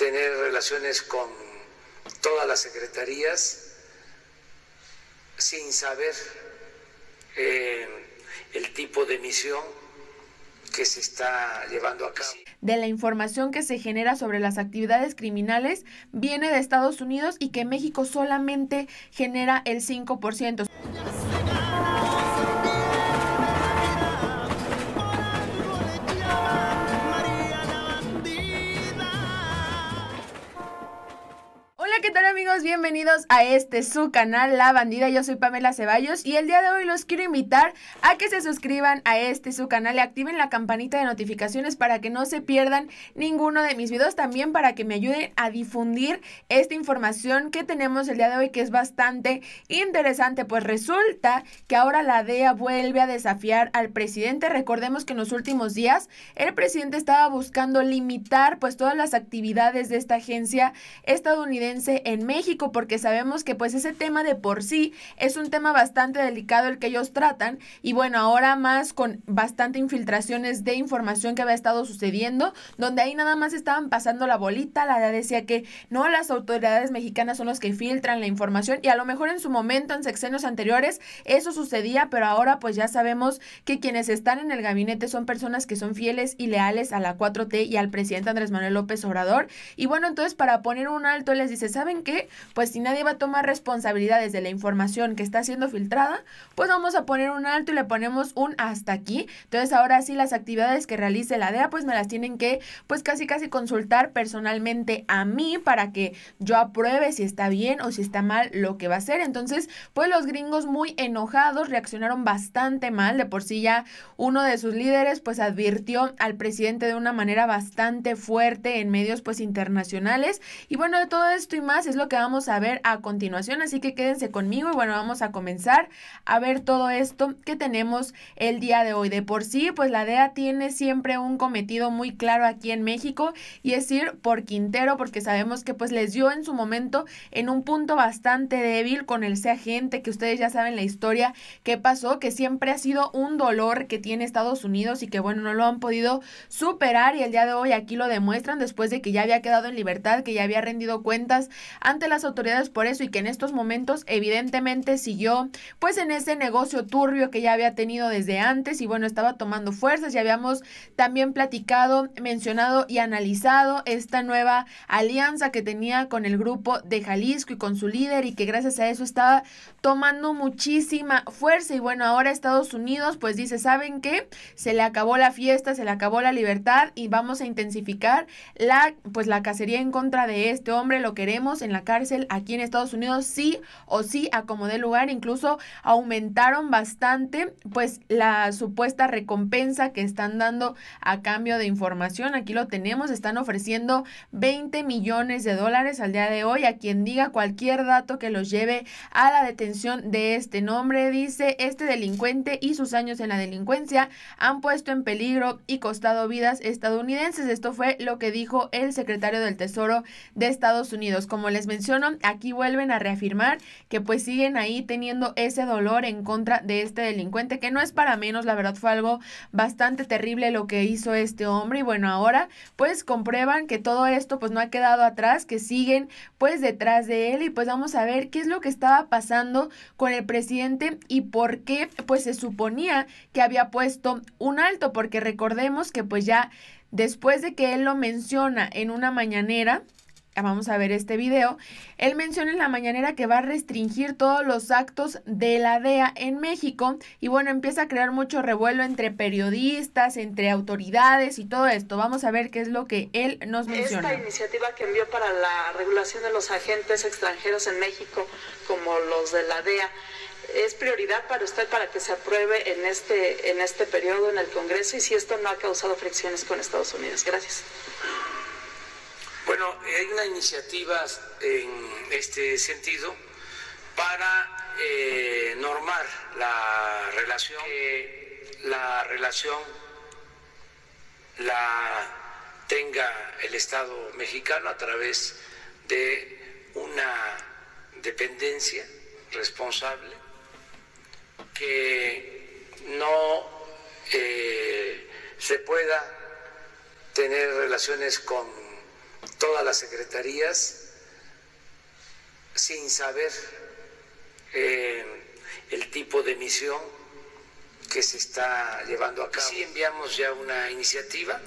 tener relaciones con todas las secretarías sin saber eh, el tipo de misión que se está llevando a cabo. De la información que se genera sobre las actividades criminales viene de Estados Unidos y que México solamente genera el 5%. many a este su canal La Bandida, yo soy Pamela Ceballos y el día de hoy los quiero invitar a que se suscriban a este su canal y activen la campanita de notificaciones para que no se pierdan ninguno de mis videos, también para que me ayuden a difundir esta información que tenemos el día de hoy que es bastante interesante, pues resulta que ahora la DEA vuelve a desafiar al presidente, recordemos que en los últimos días el presidente estaba buscando limitar pues todas las actividades de esta agencia estadounidense en México porque sabemos que pues ese tema de por sí es un tema bastante delicado el que ellos tratan y bueno, ahora más con bastante infiltraciones de información que había estado sucediendo, donde ahí nada más estaban pasando la bolita, la edad decía que no, las autoridades mexicanas son los que filtran la información y a lo mejor en su momento, en sexenios anteriores, eso sucedía, pero ahora pues ya sabemos que quienes están en el gabinete son personas que son fieles y leales a la 4T y al presidente Andrés Manuel López Obrador y bueno, entonces para poner un alto les dice, ¿saben qué? Pues sin nadie va a tomar responsabilidades de la información que está siendo filtrada, pues vamos a poner un alto y le ponemos un hasta aquí. Entonces ahora sí las actividades que realice la DEA pues me las tienen que pues casi casi consultar personalmente a mí para que yo apruebe si está bien o si está mal lo que va a hacer. Entonces pues los gringos muy enojados reaccionaron bastante mal. De por sí ya uno de sus líderes pues advirtió al presidente de una manera bastante fuerte en medios pues internacionales. Y bueno de todo esto y más es lo que vamos a ver a continuación, así que quédense conmigo y bueno, vamos a comenzar a ver todo esto que tenemos el día de hoy. De por sí, pues la DEA tiene siempre un cometido muy claro aquí en México y es ir por Quintero porque sabemos que pues les dio en su momento en un punto bastante débil con el sea gente que ustedes ya saben la historia que pasó, que siempre ha sido un dolor que tiene Estados Unidos y que bueno, no lo han podido superar y el día de hoy aquí lo demuestran después de que ya había quedado en libertad, que ya había rendido cuentas ante las autoridades por eso y que en estos momentos evidentemente siguió pues en ese negocio turbio que ya había tenido desde antes y bueno, estaba tomando fuerzas. y habíamos también platicado, mencionado y analizado esta nueva alianza que tenía con el grupo de Jalisco y con su líder y que gracias a eso estaba tomando muchísima fuerza y bueno, ahora Estados Unidos pues dice, ¿saben qué? Se le acabó la fiesta, se le acabó la libertad y vamos a intensificar la pues la cacería en contra de este hombre, lo queremos en la cárcel aquí Estados Unidos sí o sí acomodé lugar, incluso aumentaron bastante pues la supuesta recompensa que están dando a cambio de información. Aquí lo tenemos, están ofreciendo 20 millones de dólares al día de hoy a quien diga cualquier dato que los lleve a la detención de este nombre. Dice, este delincuente y sus años en la delincuencia han puesto en peligro y costado vidas estadounidenses. Esto fue lo que dijo el secretario del Tesoro de Estados Unidos. Como les menciono, aquí vuelven a reafirmar que pues siguen ahí teniendo ese dolor en contra de este delincuente, que no es para menos, la verdad fue algo bastante terrible lo que hizo este hombre y bueno, ahora pues comprueban que todo esto pues no ha quedado atrás, que siguen pues detrás de él y pues vamos a ver qué es lo que estaba pasando con el presidente y por qué pues se suponía que había puesto un alto, porque recordemos que pues ya después de que él lo menciona en una mañanera, Ah, vamos a ver este video, él menciona en la mañanera que va a restringir todos los actos de la DEA en México y bueno, empieza a crear mucho revuelo entre periodistas, entre autoridades y todo esto. Vamos a ver qué es lo que él nos menciona. Esta iniciativa que envió para la regulación de los agentes extranjeros en México, como los de la DEA, es prioridad para usted para que se apruebe en este, en este periodo en el Congreso y si esto no ha causado fricciones con Estados Unidos. Gracias. Bueno, hay una iniciativa en este sentido para eh, normar la relación, que eh, la relación la tenga el Estado mexicano a través de una dependencia responsable que no eh, se pueda tener relaciones con todas las secretarías sin saber eh, el tipo de misión que se está llevando a cabo. Sí enviamos ya una iniciativa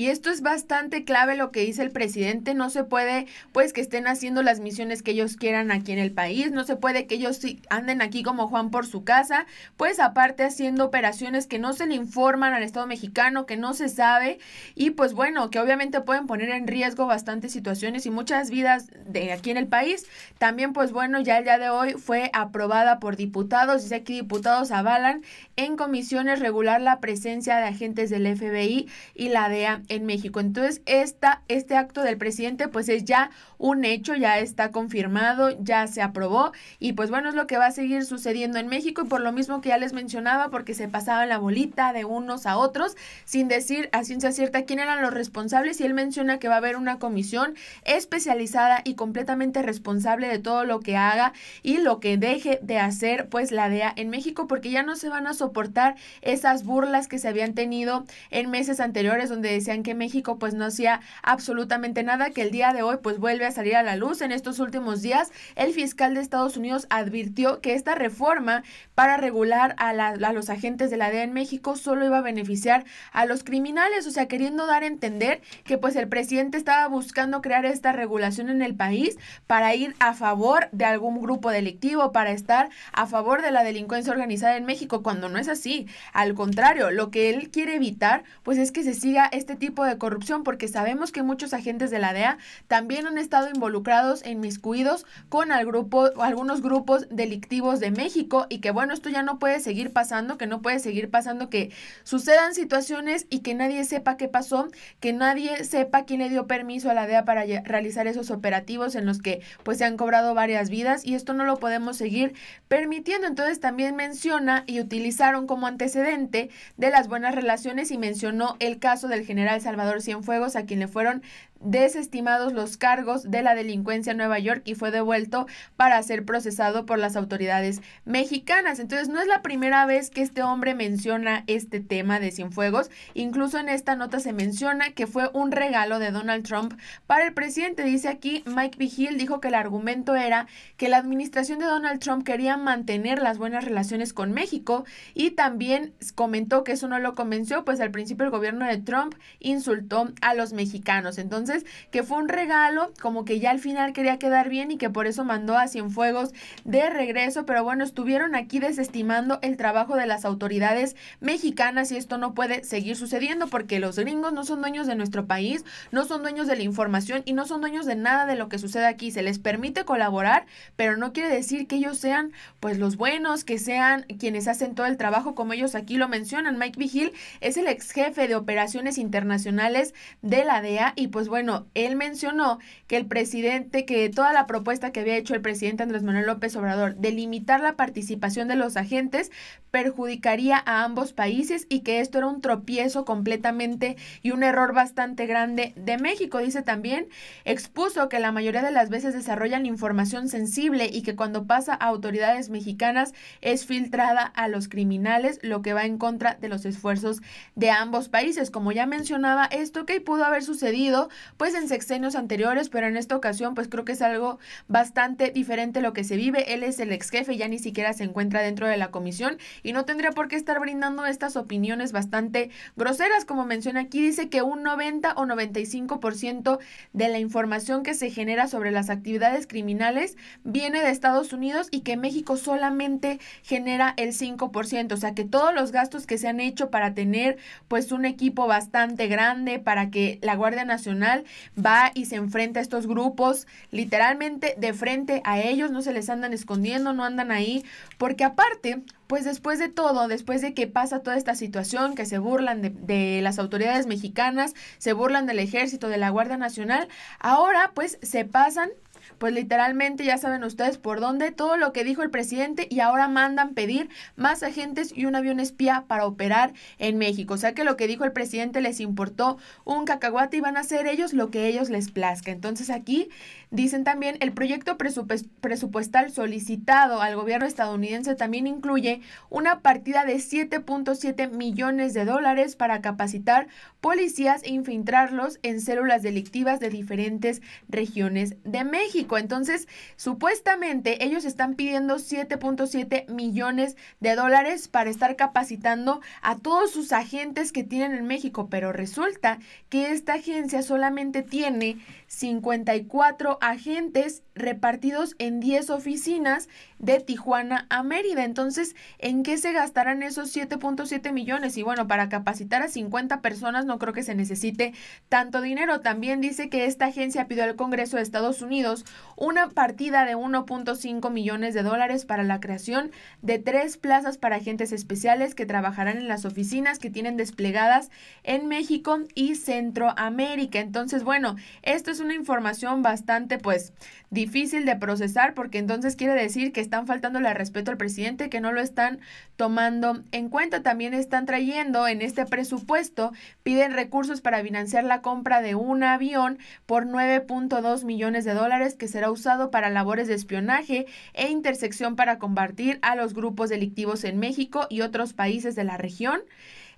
y esto es bastante clave lo que dice el presidente. No se puede, pues, que estén haciendo las misiones que ellos quieran aquí en el país. No se puede que ellos anden aquí como Juan por su casa. Pues, aparte, haciendo operaciones que no se le informan al Estado mexicano, que no se sabe. Y, pues, bueno, que obviamente pueden poner en riesgo bastantes situaciones y muchas vidas de aquí en el país. También, pues, bueno, ya el día de hoy fue aprobada por diputados. sé que diputados avalan en comisiones regular la presencia de agentes del FBI y la DEA en México. Entonces, esta, este acto del presidente pues es ya un hecho, ya está confirmado, ya se aprobó y pues bueno, es lo que va a seguir sucediendo en México y por lo mismo que ya les mencionaba, porque se pasaba la bolita de unos a otros sin decir a ciencia cierta quién eran los responsables y él menciona que va a haber una comisión especializada y completamente responsable de todo lo que haga y lo que deje de hacer pues la DEA en México porque ya no se van a soportar esas burlas que se habían tenido en meses anteriores donde decía en que México pues no hacía absolutamente nada, que el día de hoy pues vuelve a salir a la luz. En estos últimos días, el fiscal de Estados Unidos advirtió que esta reforma para regular a, a los agentes de la DEA en México solo iba a beneficiar a los criminales, o sea, queriendo dar a entender que pues el presidente estaba buscando crear esta regulación en el país para ir a favor de algún grupo delictivo, para estar a favor de la delincuencia organizada en México, cuando no es así. Al contrario, lo que él quiere evitar pues es que se siga este tipo de corrupción porque sabemos que muchos agentes de la DEA también han estado involucrados en miscuidos con al grupo, algunos grupos delictivos de México y que bueno, esto ya no puede seguir pasando, que no puede seguir pasando que sucedan situaciones y que nadie sepa qué pasó, que nadie sepa quién le dio permiso a la DEA para realizar esos operativos en los que pues se han cobrado varias vidas y esto no lo podemos seguir permitiendo. Entonces también menciona y utilizaron como antecedente de las buenas relaciones y mencionó el caso del general el Salvador Cienfuegos, a quien le fueron desestimados los cargos de la delincuencia en Nueva York y fue devuelto para ser procesado por las autoridades mexicanas. Entonces no es la primera vez que este hombre menciona este tema de Cienfuegos. Incluso en esta nota se menciona que fue un regalo de Donald Trump para el presidente. Dice aquí Mike Vigil dijo que el argumento era que la administración de Donald Trump quería mantener las buenas relaciones con México y también comentó que eso no lo convenció, pues al principio el gobierno de Trump insultó a los mexicanos. Entonces que fue un regalo, como que ya al final quería quedar bien y que por eso mandó a Cienfuegos de regreso, pero bueno, estuvieron aquí desestimando el trabajo de las autoridades mexicanas y esto no puede seguir sucediendo porque los gringos no son dueños de nuestro país, no son dueños de la información y no son dueños de nada de lo que sucede aquí. Se les permite colaborar, pero no quiere decir que ellos sean pues los buenos, que sean quienes hacen todo el trabajo como ellos aquí lo mencionan. Mike Vigil es el ex jefe de operaciones internacionales de la DEA y pues bueno, bueno, él mencionó que el presidente, que toda la propuesta que había hecho el presidente Andrés Manuel López Obrador de limitar la participación de los agentes perjudicaría a ambos países y que esto era un tropiezo completamente y un error bastante grande de México. Dice también, expuso que la mayoría de las veces desarrollan información sensible y que cuando pasa a autoridades mexicanas es filtrada a los criminales, lo que va en contra de los esfuerzos de ambos países. Como ya mencionaba, esto que pudo haber sucedido pues en sexenios anteriores, pero en esta ocasión pues creo que es algo bastante diferente lo que se vive. Él es el ex jefe, ya ni siquiera se encuentra dentro de la comisión y no tendría por qué estar brindando estas opiniones bastante groseras, como menciona aquí, dice que un 90 o 95% de la información que se genera sobre las actividades criminales viene de Estados Unidos y que México solamente genera el 5%, o sea que todos los gastos que se han hecho para tener pues un equipo bastante grande, para que la Guardia Nacional va y se enfrenta a estos grupos literalmente de frente a ellos, no se les andan escondiendo, no andan ahí, porque aparte, pues después de todo, después de que pasa toda esta situación, que se burlan de, de, las autoridades mexicanas, se burlan del ejército, de la Guardia Nacional, ahora pues se pasan pues literalmente ya saben ustedes por dónde, todo lo que dijo el presidente y ahora mandan pedir más agentes y un avión espía para operar en México. O sea que lo que dijo el presidente les importó un cacahuate y van a hacer ellos lo que ellos les plazca. Entonces aquí dicen también el proyecto presupuestal solicitado al gobierno estadounidense también incluye una partida de 7.7 millones de dólares para capacitar policías e infiltrarlos en células delictivas de diferentes regiones de México. Entonces, supuestamente ellos están pidiendo 7.7 millones de dólares para estar capacitando a todos sus agentes que tienen en México, pero resulta que esta agencia solamente tiene 54 agentes repartidos en 10 oficinas de Tijuana a Mérida. Entonces, ¿en qué se gastarán esos 7.7 millones? Y bueno, para capacitar a 50 personas no creo que se necesite tanto dinero. También dice que esta agencia pidió al Congreso de Estados Unidos una partida de 1.5 millones de dólares para la creación de tres plazas para agentes especiales que trabajarán en las oficinas que tienen desplegadas en México y Centroamérica. Entonces, bueno, esto es una información bastante pues difícil de procesar porque entonces quiere decir que están faltando el respeto al presidente, que no lo están tomando en cuenta. También están trayendo en este presupuesto, piden recursos para financiar la compra de un avión por 9.2 millones de dólares que será usado para labores de espionaje e intersección para combatir a los grupos delictivos en México y otros países de la región.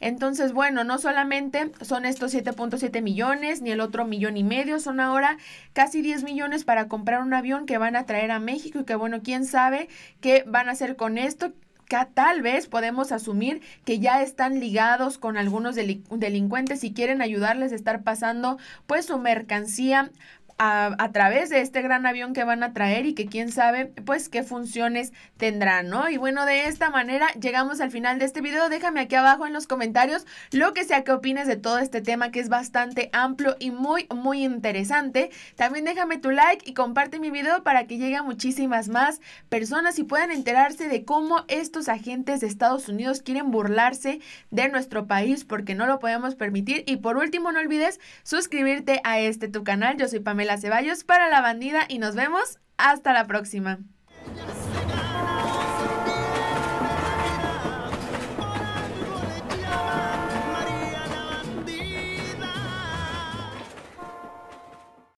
Entonces, bueno, no solamente son estos 7.7 millones, ni el otro millón y medio, son ahora casi 10 millones para comprar un avión que van a traer a México y que, bueno, quién sabe qué van a hacer con esto, tal vez podemos asumir que ya están ligados con algunos delincuentes y quieren ayudarles a estar pasando pues su mercancía a, través de este gran avión que van a traer y que quién sabe, pues qué funciones tendrán, ¿no? Y bueno, de esta manera llegamos al final de este video. Déjame aquí abajo en los comentarios lo que sea que opines de todo este tema que es bastante amplio y muy, muy interesante. También déjame tu like y comparte mi video para que llegue a muchísimas más personas y puedan enterarse de cómo estos agentes de Estados Unidos quieren burlarse de nuestro país porque no lo podemos permitir. Y por último, no olvides suscribirte a este tu canal. Yo soy Pamela Ceballos para La Bandida y nos vemos hasta la próxima.